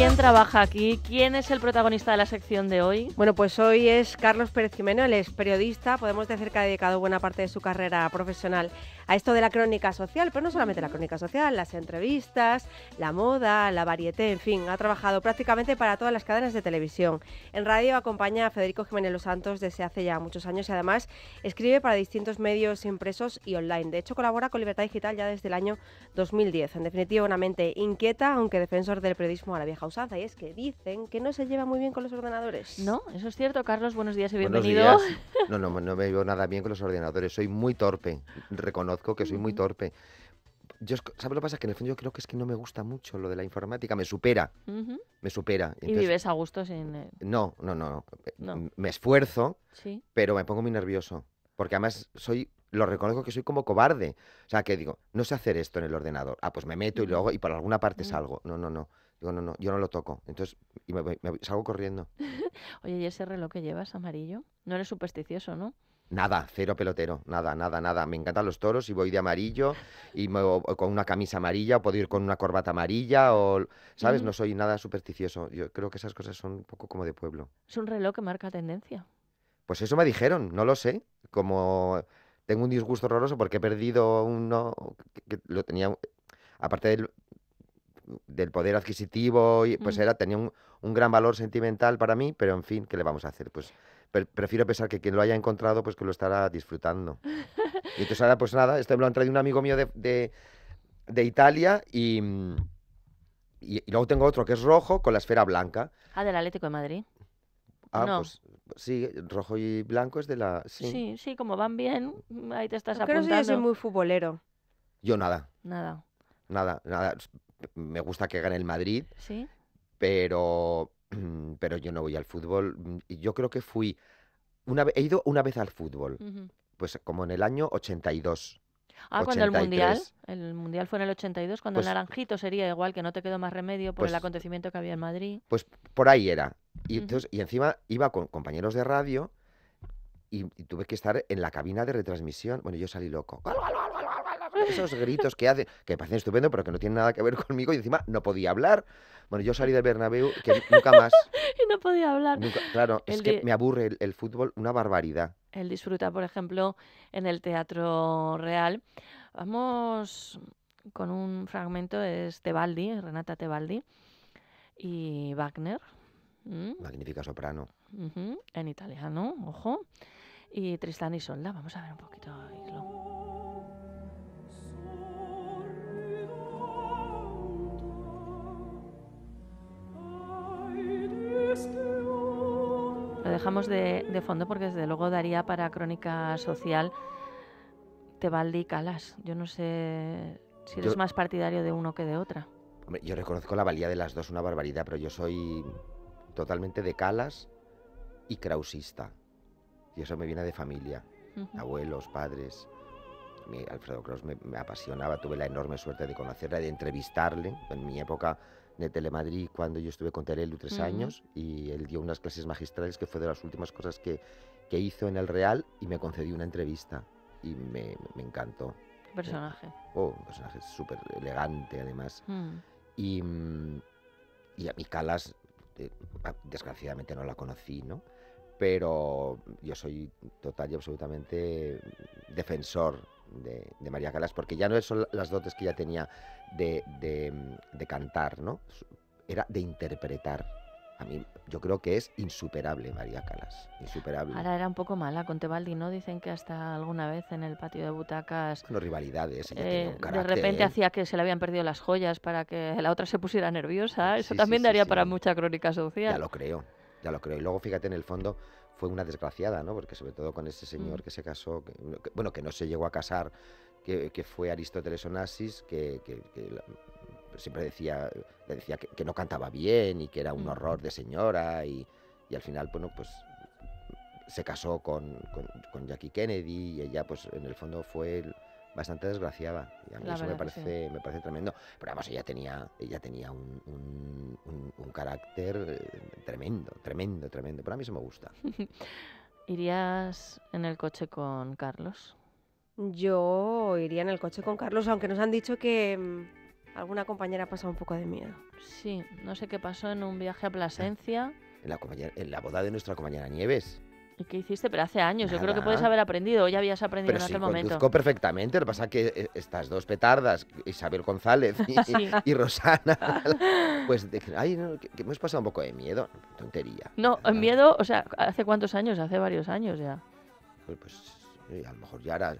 ¿Quién trabaja aquí? ¿Quién es el protagonista de la sección de hoy? Bueno, pues hoy es Carlos Pérez Jimeno, él es periodista, podemos decir que ha dedicado buena parte de su carrera profesional a esto de la crónica social, pero no solamente la crónica social, las entrevistas, la moda, la varieté, en fin, ha trabajado prácticamente para todas las cadenas de televisión. En radio acompaña a Federico Jiménez Los Santos desde hace ya muchos años y además escribe para distintos medios impresos y online. De hecho, colabora con Libertad Digital ya desde el año 2010. En definitiva, una mente inquieta, aunque defensor del periodismo a la vieja usanza. Y es que dicen que no se lleva muy bien con los ordenadores. No, eso es cierto, Carlos. Buenos días y bienvenidos. No, no, no me llevo nada bien con los ordenadores. Soy muy torpe, reconozco que soy muy torpe. Yo, ¿Sabes lo que pasa? Que en el fondo yo creo que es que no me gusta mucho lo de la informática, me supera, me supera. ¿Y vives a gusto sin...? Eh, no, no, no, eh, me esfuerzo, ¿Sí? pero me pongo muy nervioso, porque además soy lo reconozco que soy como cobarde. O sea, que digo, no sé hacer esto en el ordenador. Ah, pues me meto y luego, y por alguna parte salgo. No, no, no. Digo, no, no, yo no lo toco. Entonces, y me salgo corriendo. Oye, ¿y ese reloj que llevas amarillo? No eres supersticioso, ¿no? Nada, cero pelotero, nada, nada, nada. Me encantan los toros y voy de amarillo y me, o, con una camisa amarilla o puedo ir con una corbata amarilla o, ¿sabes? Mm. No soy nada supersticioso. Yo creo que esas cosas son un poco como de pueblo. Es un reloj que marca tendencia. Pues eso me dijeron, no lo sé. Como tengo un disgusto horroroso porque he perdido uno que, lo tenía, aparte del, poder adquisitivo, y, pues mm. era, tenía un, un gran valor sentimental para mí, pero en fin, ¿qué le vamos a hacer? Pues prefiero pensar que quien lo haya encontrado, pues que lo estará disfrutando. Y entonces ahora, pues nada, esto me lo han traído un amigo mío de, Italia mm, y, y, luego tengo otro que es rojo con la esfera blanca. Ah, del Atlético de Madrid. Ah, pues sí, rojo y blanco es de la... Sí, sí, como van bien, mm, ahí te estás Creo apuntando. Creo que soy muy futbolero. Yo nada. Nada. Nada, nada. Me gusta que gane el Madrid. Sí. Pero Mm, pero yo no voy al fútbol. Mm, yo creo que fui, una, he ido una vez al fútbol, pues como en el año 82. Ah, cuando el Mundial, el Mundial fue en el 82, cuando el pues Naranjito sería igual, que no te quedó más remedio por el pues acontecimiento que había en Madrid. Pues por ahí era. Y, encima iba con compañeros de radio y, tuve que estar en la cabina de retransmisión. Bueno, yo salí loco. ¡Aló, esos gritos que hace, que me parecen estupendo, pero que no tienen nada que ver conmigo y encima no podía hablar. Bueno, yo salí del Bernabéu que nunca más. y no podía hablar. claro, es que me aburre el, fútbol una barbaridad. Él disfruta, por ejemplo, en el Teatro Real. Vamos con un fragmento, es Tebaldi, Renata Tebaldi y Wagner. Mm. Magnífica soprano. En italiano, ojo. Y Tristán y Solda, vamos a ver un poquito. Lo dejamos de, fondo porque desde luego daría para crónica social Tebaldi y Calas. Yo no sé si eres más partidario de uno que de otra. yo reconozco la valía de las dos, una barbaridad, pero yo soy totalmente de Calas y krausista. Y eso me viene de familia, abuelos, padres. Alfredo Kraus me, apasionaba, tuve la enorme suerte de conocerla, de entrevistarle. En mi época de Telemadrid cuando yo estuve con Terelu tres años y él dio unas clases magistrales que fue de las últimas cosas que, que hizo en el Real y me concedió una entrevista y me, me encantó. Personaje. Eh, oh, un personaje súper elegante además. Mm. y, mm, y, a mi Calas, eh, ah, desgraciadamente no la conocí, ¿no? Pero yo soy total y absolutamente defensor de, María Calas, porque ya no son las dotes que ella tenía de, de, cantar, ¿no? Era de interpretar. A mí, yo creo que es insuperable María Calas, insuperable. Ahora era un poco mala con Tebaldi, ¿no? Dicen que hasta alguna vez en el patio de butacas... No, rivalidades, ella eh, tenía un De repente hacía que se le habían perdido las joyas para que la otra se pusiera nerviosa, eso también daría para mucha crónica social. Ya lo creo, ya lo creo. Y luego fíjate en el fondo fue una desgraciada, ¿no? Porque sobre todo con ese señor mm. que se casó, bueno, que no se llegó a casar, que, fue Aristóteles Onassis, que, siempre decía, le decía que, no cantaba bien y que era un mm. horror de señora y, al final, bueno, pues se casó con, con, Jackie Kennedy y ella pues en el fondo fue bastante desgraciada. Y a mí eso me parece, me parece tremendo. Pero además ella tenía, ella tenía un, un, carácter eh, tremendo, tremendo, tremendo. Pero a mí eso me gusta. ¿Irías en el coche con Carlos? Yo iría en el coche con Carlos, aunque nos han dicho que mm, alguna compañera ha pasado un poco de miedo. Sí, no sé qué pasó en un viaje a Plasencia. Ah, la, en la boda de nuestra compañera Nieves qué hiciste, pero hace años. Yo creo que puedes haber aprendido, ya habías aprendido en sí, aquel momento. Conduzco perfectamente, lo que pasa es que eh, estas dos petardas, Isabel González y, Rosana, pues ay, hemos pasado un poco de miedo, tontería. No, en miedo, o sea, ¿hace cuántos años? Hace varios años ya. pues, pues eh, a lo mejor ya era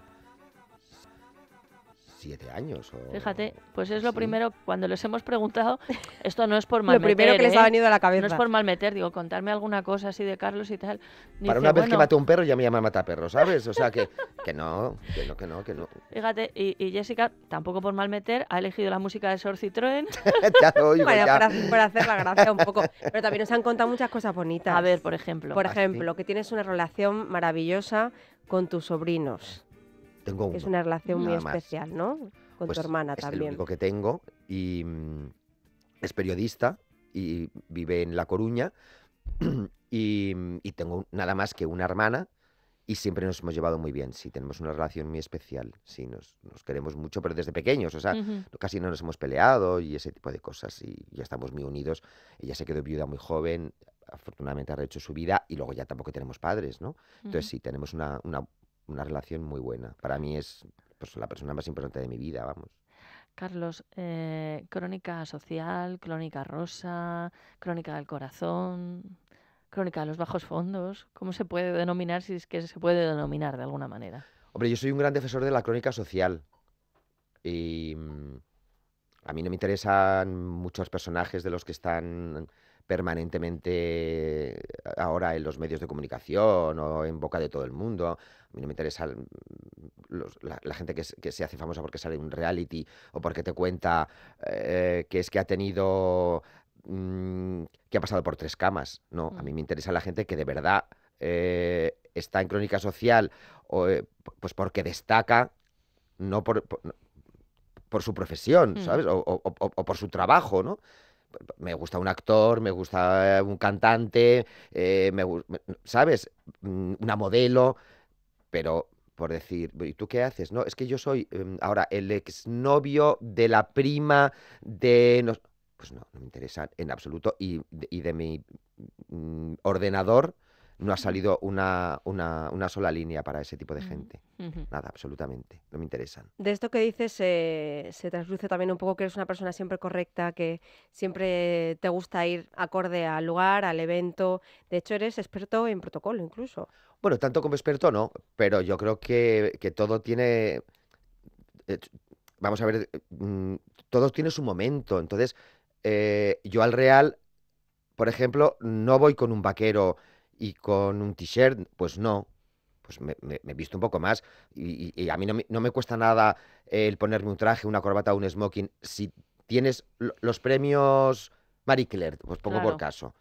siete años. Fíjate, pues es lo primero, cuando les hemos preguntado, esto no es por mal Lo primero que les ha ¿eh? venido a la cabeza. No es por mal meter, digo, contarme alguna cosa así de Carlos y tal. Para una vez que maté un perro ya me llama perros, ¿sabes? O sea que, no, que no, que no, Fíjate, y, y Jessica, tampoco por mal meter, ha elegido la música de Sor Citroën. Para, hacer la gracia un poco. Pero también nos han contado muchas cosas bonitas. A ver, por ejemplo. Por ¿Ah, ejemplo, que tienes una relación maravillosa con tus sobrinos. Es una relación muy especial, ¿no? Con pues tu hermana es también. Es el único que tengo y mm, es periodista y vive en La Coruña mm, y, tengo nada más que una hermana y siempre nos hemos llevado muy bien, sí, tenemos una relación muy especial, sí, nos, queremos mucho, pero desde pequeños, o sea, casi no nos hemos peleado y ese tipo de cosas, y ya estamos muy unidos, ella se quedó viuda muy joven, afortunadamente ha rehecho su vida, y luego ya tampoco tenemos padres, ¿no? Entonces sí, tenemos una una relación muy buena. Para mí es pues, la persona más importante de mi vida, vamos. Carlos, eh, crónica social, crónica rosa, crónica del corazón, crónica de los bajos fondos, ¿cómo se puede denominar si es que se puede denominar de alguna manera? Hombre, yo soy un gran defensor de la crónica social. Y mm, a mí no me interesan muchos personajes de los que están permanentemente ahora en los medios de comunicación o en boca de todo el mundo. A mí no me interesa mm, la, gente que, se hace famosa porque sale en un reality o porque te cuenta eh, que es que ha tenido mm, que ha pasado por tres camas. No, a mí mm. me interesa la gente que de verdad eh, está en crónica social o, eh, pues porque destaca, no por, por, su profesión, ¿sabes? O, o por su trabajo, ¿no? me gusta un actor, me gusta eh, un cantante, eh, me, ¿sabes? Mm, una modelo, pero por decir, ¿y tú qué haces? No, es que yo soy em, ahora el exnovio de la prima de... No, pues no, no me interesa en absoluto. Y, y de mi mm, ordenador no ha salido una, sola línea para ese tipo de gente. Nada, absolutamente. No me interesan. De esto que dices eh, se trasluce también un poco que eres una persona siempre correcta, que siempre te gusta ir acorde al lugar, al evento. De hecho, eres experto en protocolo incluso. Bueno, tanto como experto no, pero yo creo que, todo tiene... Eh, vamos a ver, mm, todo tiene su momento. Entonces, eh, yo al Real, por ejemplo, no voy con un vaquero y con un t-shirt, pues no. Pues me, he visto un poco más y, a mí no me, cuesta nada el ponerme un traje, una corbata, un smoking. Si tienes los premios Marie Claire, pues pongo por caso.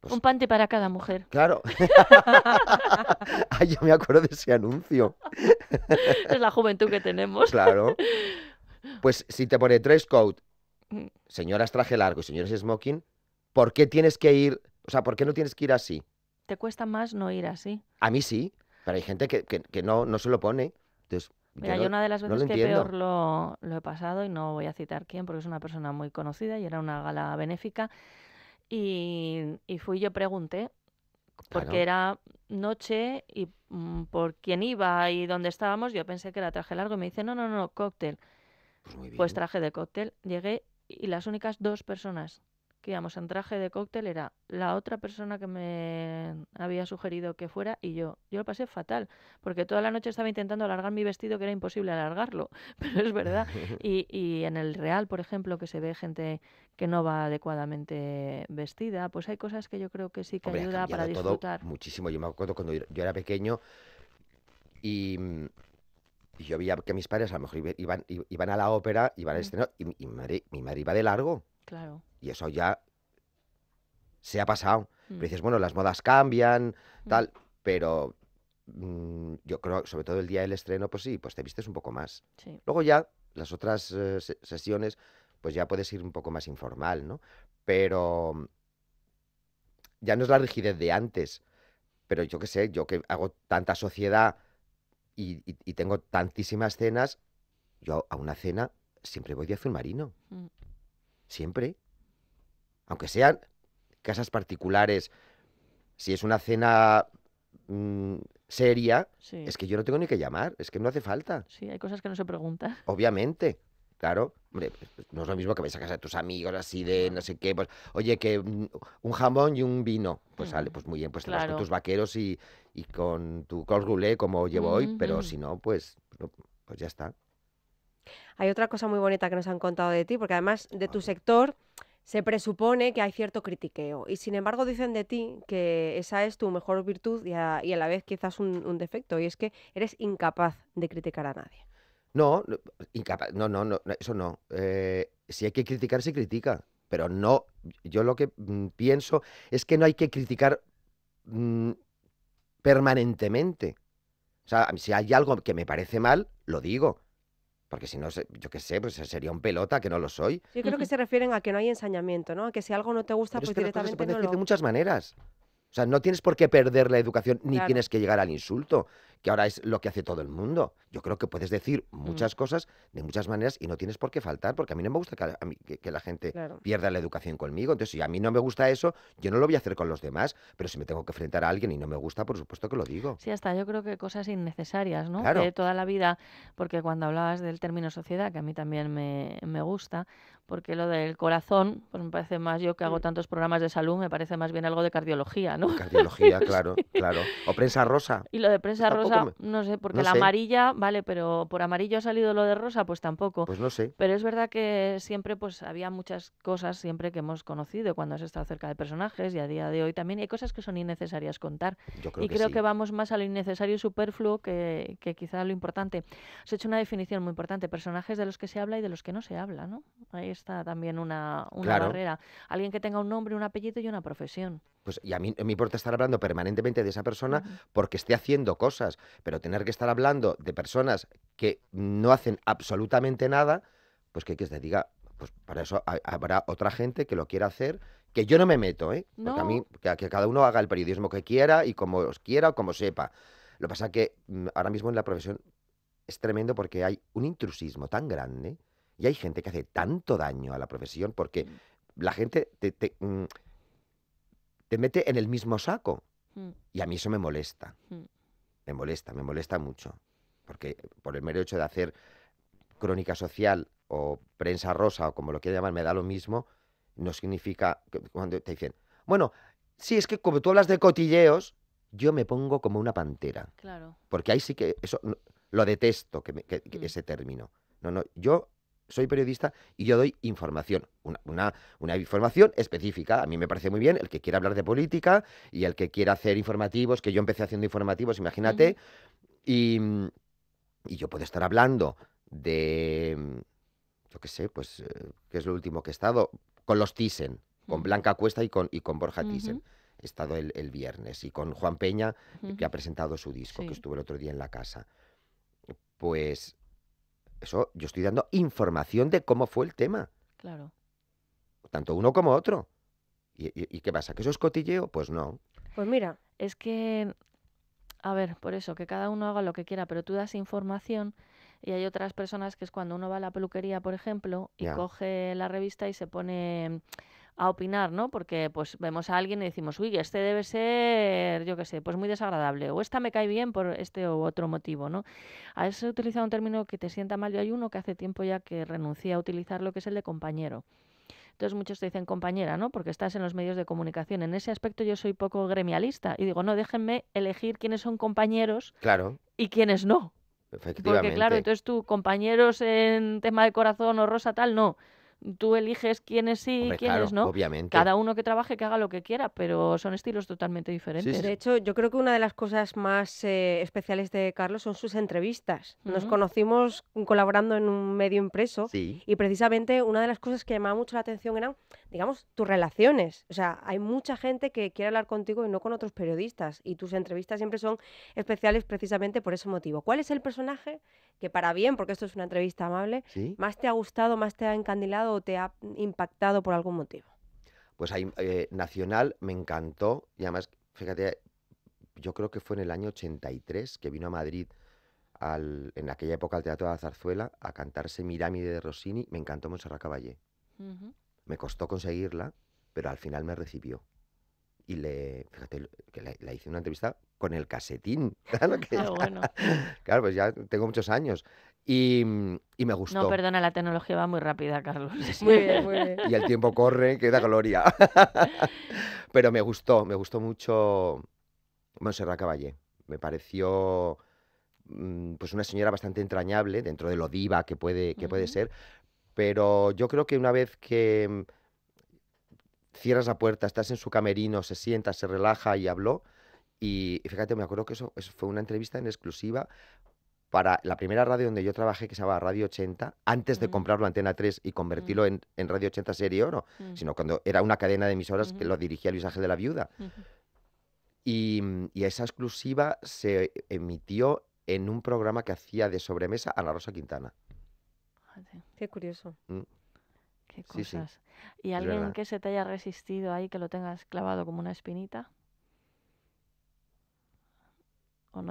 Pues un pante para cada mujer. Claro. Ay, yo me acuerdo de ese anuncio. es la juventud que tenemos. Claro. Pues si te pone dress coat, mm. señoras traje largo y señores smoking, ¿por qué tienes que ir? O sea, ¿por qué no tienes que ir así? ¿Te cuesta más no ir así? A mí sí, pero hay gente que, no, no se lo pone. Entonces, Mira, yo, una de las veces que peor lo, he pasado, y no voy a citar quién, porque es una persona muy conocida y era una gala benéfica, y, y fui yo pregunté, porque era noche y mm, por quién iba y dónde estábamos, yo pensé que era traje largo, y me dice, no, no, no, cóctel. Pues, pues traje de cóctel, llegué y las únicas dos personas que íbamos en traje de cóctel era la otra persona que me había sugerido que fuera y yo. Yo lo pasé fatal, porque toda la noche estaba intentando alargar mi vestido, que era imposible alargarlo, pero es verdad. Y, y en el Real, por ejemplo, que se ve gente que no va adecuadamente vestida, pues hay cosas que yo creo que sí que ayuda para disfrutar. muchísimo, yo me acuerdo cuando yo era pequeño y yo veía que mis padres a lo mejor iban, iban a la ópera, iban al mm. escenario, y, mi, madre, mi madre iba de largo. Claro. Y eso ya se ha pasado. Pero mm. dices, bueno, las modas cambian, mm. tal, pero mm, yo creo, sobre todo el día del estreno, pues sí, pues te vistes un poco más. Luego ya las otras eh, sesiones, pues ya puedes ir un poco más informal, ¿no? Pero ya no es la rigidez de antes, pero yo qué sé, yo que hago tanta sociedad y, tengo tantísimas cenas, yo a una cena siempre voy de azul marino. Siempre aunque sean casas particulares, si es una cena mm, seria, es que yo no tengo ni que llamar, es que no hace falta. Sí, hay cosas que no se preguntan. Obviamente, claro. no es lo mismo que vais a casa de tus amigos así de no sé qué, pues, oye, que mm, un jamón y un vino. Pues sale, pues muy bien, pues te vas con tus vaqueros y, y con tu col roulé como llevo hoy, pero si no, pues, pues ya está. Hay otra cosa muy bonita que nos han contado de ti, porque además de tu sector se presupone que hay cierto critiqueo y sin embargo dicen de ti que esa es tu mejor virtud y a, la vez quizás un, defecto y es que eres incapaz de criticar a nadie. No, incapaz, no, no, no, eso no. Eh, si hay que criticar, se critica, pero no, yo lo que mm, pienso es que no hay que criticar mm, permanentemente. O sea, si hay algo que me parece mal, lo digo. Porque si no, yo qué sé, pues sería un pelota, que no lo soy. Yo creo que se refieren a que no hay ensañamiento, ¿no? A que si algo no te gusta, pues directamente decir de muchas maneras. O sea, no tienes por qué perder la educación ni tienes que llegar al insulto que ahora es lo que hace todo el mundo. Yo creo que puedes decir mm. muchas cosas de muchas maneras y no tienes por qué faltar, porque a mí no me gusta que, la gente pierda la educación conmigo. Entonces, si a mí no me gusta eso, yo no lo voy a hacer con los demás, pero si me tengo que enfrentar a alguien y no me gusta, por supuesto que lo digo. Sí, hasta yo creo que cosas innecesarias, ¿no? de toda la vida, porque cuando hablabas del término sociedad, que a mí también me, gusta, porque lo del corazón, pues me parece más, yo que hago mm. tantos programas de salud, me parece más bien algo de cardiología, ¿no? Cardiología, claro, claro. O prensa rosa. Y lo de prensa rosa no sé, porque la amarilla, vale, pero por amarillo ha salido lo de rosa, pues tampoco. Pues no sé. Pero es verdad que siempre pues había muchas cosas siempre que hemos conocido cuando has estado cerca de personajes y a día de hoy también hay cosas que son innecesarias contar. Yo creo y creo que vamos más a lo innecesario y superfluo que, quizá lo importante. Has hecho una definición muy importante, personajes de los que se habla y de los que no se habla, ¿no? Ahí está también una, barrera. Alguien que tenga un nombre, un apellido y una profesión. Pues, y a mí me importa estar hablando permanentemente de esa persona porque esté haciendo cosas, pero tener que estar hablando de personas que no hacen absolutamente nada, pues que, que se diga, pues para eso habrá otra gente que lo quiera hacer, que yo no me meto, ¿eh? Porque a mí, que, cada uno haga el periodismo que quiera y como os quiera o como sepa. Lo que pasa que mm, ahora mismo en la profesión es tremendo porque hay un intrusismo tan grande y hay gente que hace tanto daño a la profesión porque mm. la gente te, mm, te mete en el mismo saco. Mm. Y a mí eso me molesta. Mm. Me molesta, me molesta mucho. Porque eh, por el mero hecho de hacer crónica social o prensa rosa o como lo quieran llamar, me da lo mismo, no significa que cuando te dicen, bueno, sí, es que como tú hablas de cotilleos, yo me pongo como una pantera. Claro. Porque ahí sí que eso lo detesto, que, mm. ese término. No, no, yo soy periodista y yo doy información, una, una, información específica. A mí me parece muy bien el que quiera hablar de política y el que quiera hacer informativos, que yo empecé haciendo informativos, imagínate, mm, y, yo puedo estar hablando de, mm, yo qué sé, pues, eh, ¿qué es lo último que he estado? Con los Thyssen, con Blanca Cuesta y con, y con Borja Thyssen. He estado el, viernes y con Juan Peña, que ha presentado su disco, que estuvo el otro día en la casa. Pues eso yo estoy dando información de cómo fue el tema. Claro. Tanto uno como otro. ¿Y, qué pasa? ¿Que eso es cotilleo? Pues no. Pues mira, es que, a ver, por eso, que cada uno haga lo que quiera, pero tú das información y hay otras personas que es cuando uno va a la peluquería, por ejemplo, y coge la revista y se pone a opinar, ¿no? Porque pues vemos a alguien y decimos, uy, este debe ser, yo qué sé, pues muy desagradable, o esta me cae bien por este u otro motivo, ¿no? Has utilizado un término que te sienta mal, yo hay uno que hace tiempo ya que renuncié a utilizar lo que es el de compañero. Entonces muchos te dicen compañera, ¿no? Porque estás en los medios de comunicación. En ese aspecto yo soy poco gremialista y digo, no, déjenme elegir quiénes son compañeros claro. y quiénes no. Porque claro, entonces tú compañeros en tema de corazón o rosa tal, no tú eliges quiénes sí y quiénes no. Obviamente. Cada uno que trabaje, que haga lo que quiera, pero son estilos totalmente diferentes. De hecho, yo creo que una de las cosas más eh, especiales de Carlos son sus entrevistas. Nos conocimos colaborando en un medio impreso y precisamente una de las cosas que llamaba mucho la atención era digamos, tus relaciones. O sea, hay mucha gente que quiere hablar contigo y no con otros periodistas. Y tus entrevistas siempre son especiales precisamente por ese motivo. ¿Cuál es el personaje que para bien, porque esto es una entrevista amable, más te ha gustado, más te ha encandilado o te ha impactado por algún motivo? Pues hay eh, Nacional me encantó. Y además, fíjate, yo creo que fue en el año 83 que vino a Madrid. Al, en aquella época al Teatro de la Zarzuela a cantarse Mirámide de Rossini, me encantó Monserrat Caballé. Me costó conseguirla, pero al final me recibió. Y le, fíjate, que le, hice una entrevista con el casetín. Ah, claro, pues ya tengo muchos años. Y, me gustó. No, perdona, la tecnología va muy rápida, Carlos. muy bien, muy bien. Y el tiempo corre, queda gloria. Pero me gustó, me gustó mucho Monserrat Caballé. Me pareció mm, pues una señora bastante entrañable dentro de lo diva que puede, que puede ser, pero yo creo que una vez que mm, cierras la puerta, estás en su camerino, se sienta, se relaja y habló. Y fíjate, me acuerdo que eso, fue una entrevista en exclusiva para la primera radio donde yo trabajé, que se llamaba Radio 80, antes de comprarlo Antena 3 y mm. convertirlo en, Radio 80 Serie Oro, mm. sino cuando era una cadena de emisoras que lo dirigía Luis Ángel de la Viuda. Y, y, esa exclusiva se emitió en un programa que hacía de sobremesa Ana Rosa Quintana. Qué curioso. Mm. Qué cosas. ¿Y alguien que se te haya resistido ahí, que lo tengas clavado como una espinita?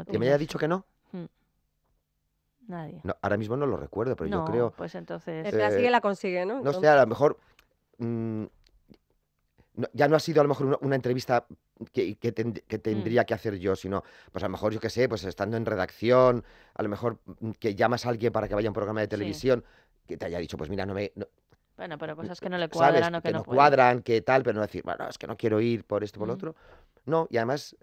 ¿Que me haya dicho que no? Mm. Nadie. ahora mismo no lo recuerdo, pero yo creo... pues entonces... El que la eh, sigue la consigue, ¿no? No sé, a lo mejor... Mm, ya no ha sido a lo mejor una, entrevista que, mm. tendría que hacer yo, sino, pues a lo mejor, yo qué sé, pues estando en redacción, a lo mejor mm, que llamas a alguien para que vaya a un programa de televisión, que te haya dicho, pues mira, no me... bueno, pero cosas que no le cuadran o que, no, cuadran, que tal, pero no decir, bueno, es que no quiero ir por esto, por lo mm. otro. No, y además,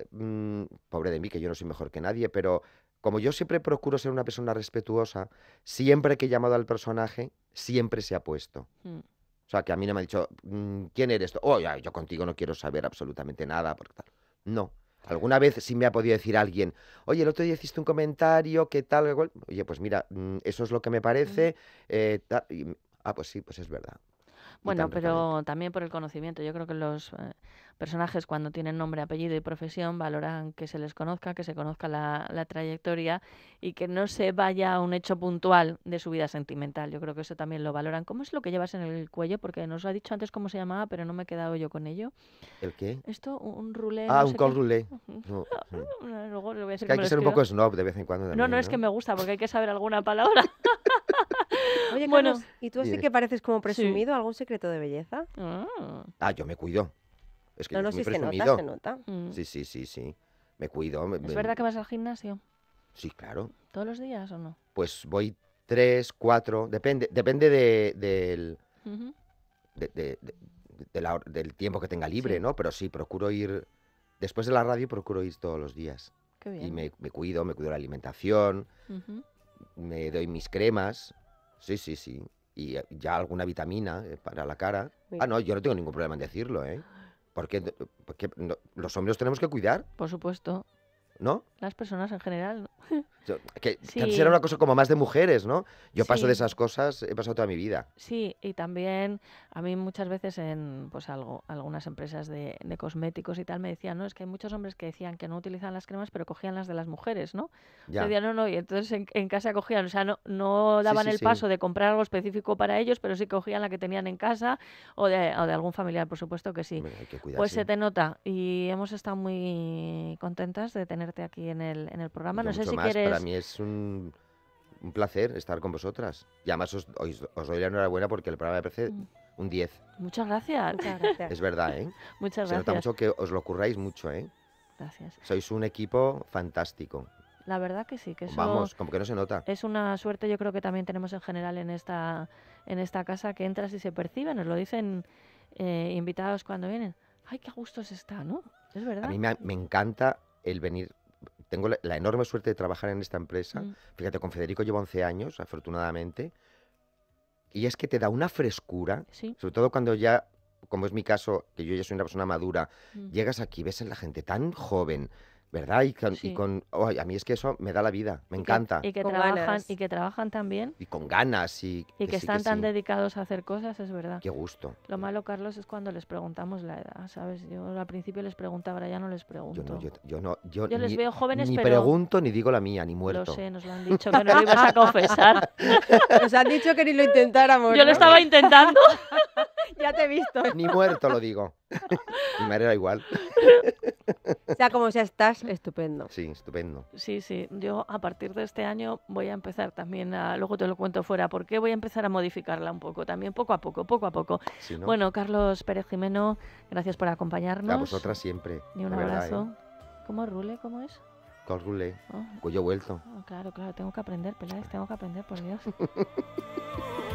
pobre de mí, que yo no soy mejor que nadie, pero como yo siempre procuro ser una persona respetuosa, siempre que he llamado al personaje, siempre se ha puesto. O sea, que a mí no me ha dicho, mm, ¿quién eres tú? Oh, yo contigo no quiero saber absolutamente nada. Porque tal. No. Alguna vez sí me ha podido decir alguien, oye, el otro día hiciste un comentario, ¿qué tal? Oye, pues mira, mm, eso es lo que me parece. Eh, ah, pues sí, pues es verdad. Bueno, pero también por el conocimiento. Yo creo que los eh, personajes cuando tienen nombre, apellido y profesión valoran que se les conozca, que se conozca la, trayectoria y que no se vaya a un hecho puntual de su vida sentimental. Yo creo que eso también lo valoran. ¿Cómo es lo que llevas en el cuello? Porque nos ha dicho antes cómo se llamaba, pero no me he quedado yo con ello. ¿El qué? Esto, un rulé. Ah, un col roulé. Luego lo voy a decir que hay que, ser un poco snob de vez en cuando. no, no, es que me gusta porque hay que saber alguna palabra. Oye, bueno, ¿y tú así que pareces como presumido? ¿Algún secreto de belleza? Ah. ah, yo me cuido. Es que no, no, sí, si se nota, se nota. Mm. Sí, sí, sí, sí. Me cuido. ¿Es verdad que vas al gimnasio? Sí, claro. ¿Todos los días o no? Pues voy tres, cuatro, depende, depende de, del, del tiempo que tenga libre, ¿no? Pero sí, procuro ir, después de la radio procuro ir todos los días. Qué bien. Y me, cuido, me cuido la alimentación, me doy mis cremas, Sí, sí, sí. Y eh, ya alguna vitamina eh, para la cara. Ah, no, yo no tengo ningún problema en decirlo, ¿eh? Porque, eh, los hombres tenemos que cuidar. Por supuesto. ¿no? Las personas en general, ¿no? que sí. era una cosa como más de mujeres, ¿no? Yo paso de esas cosas, he pasado toda mi vida. Sí, y también a mí muchas veces en pues algo, algunas empresas de, cosméticos y tal me decían, no, es que hay muchos hombres que decían que no utilizaban las cremas, pero cogían las de las mujeres, ¿no? Ya. Decían, no, no, y entonces en, casa cogían, o sea, no, daban el paso de comprar algo específico para ellos, pero sí cogían la que tenían en casa o de, algún familiar, por supuesto que sí. pues se te nota y hemos estado muy contentas de tener aquí en el, en el programa. No, sé si quieres... Para mí es un, un, placer estar con vosotras. Y además os, os, doy la enhorabuena porque el programa me parece mm. un 10. Muchas gracias. Es verdad, ¿eh? Muchas gracias. Se nota mucho que os lo curráis mucho, ¿eh? Gracias. Sois un equipo fantástico. La verdad que sí, que eso Vamos, como que no se nota. Es una suerte, yo creo que también tenemos en general en esta, en esta casa, que entras y se percibe, nos lo dicen eh, invitados cuando vienen. Ay, qué a gusto está, ¿no? Es verdad. A mí me encanta el venir tengo la, enorme suerte de trabajar en esta empresa. Mm. Fíjate, con Federico llevo 11 años, afortunadamente. Y es que te da una frescura, sobre todo cuando ya, como es mi caso, que yo ya soy una persona madura, mm. llegas aquí, ves a la gente tan joven, ¿verdad? Y con, a mí es que eso me da la vida, me encanta. Y que, trabajan, y que trabajan también. Y con ganas y, y que, están tan dedicados a hacer cosas, es verdad. Qué gusto. Lo malo, Carlos, es cuando les preguntamos la edad, ¿sabes? Yo al principio les preguntaba, ahora ya no les pregunto. Yo no, yo, no, yo, les veo jóvenes, ni pregunto ni digo la mía, ni muerto. Lo sé, nos lo han dicho que no lo ibas a confesar. nos han dicho que ni lo intentáramos. Yo lo estaba intentando. Ya te he visto. Ni muerto lo digo. Mi madre era igual. O sea, como sea, estás estupendo. Sí, estupendo. Sí, sí. Yo a partir de este año voy a empezar también a. Luego te lo cuento fuera, porque voy a empezar a modificarla un poco también, poco a poco, poco a poco. Bueno, Carlos Pérez Jimeno, gracias por acompañarnos. A vosotras siempre. Y un ¿eh? abrazo. ¿Cómo rule? ¿Cómo es? Cuyo rule. Oh. vuelto. Ah, claro, claro. Tengo que aprender, Peláez, tengo que aprender, por Dios.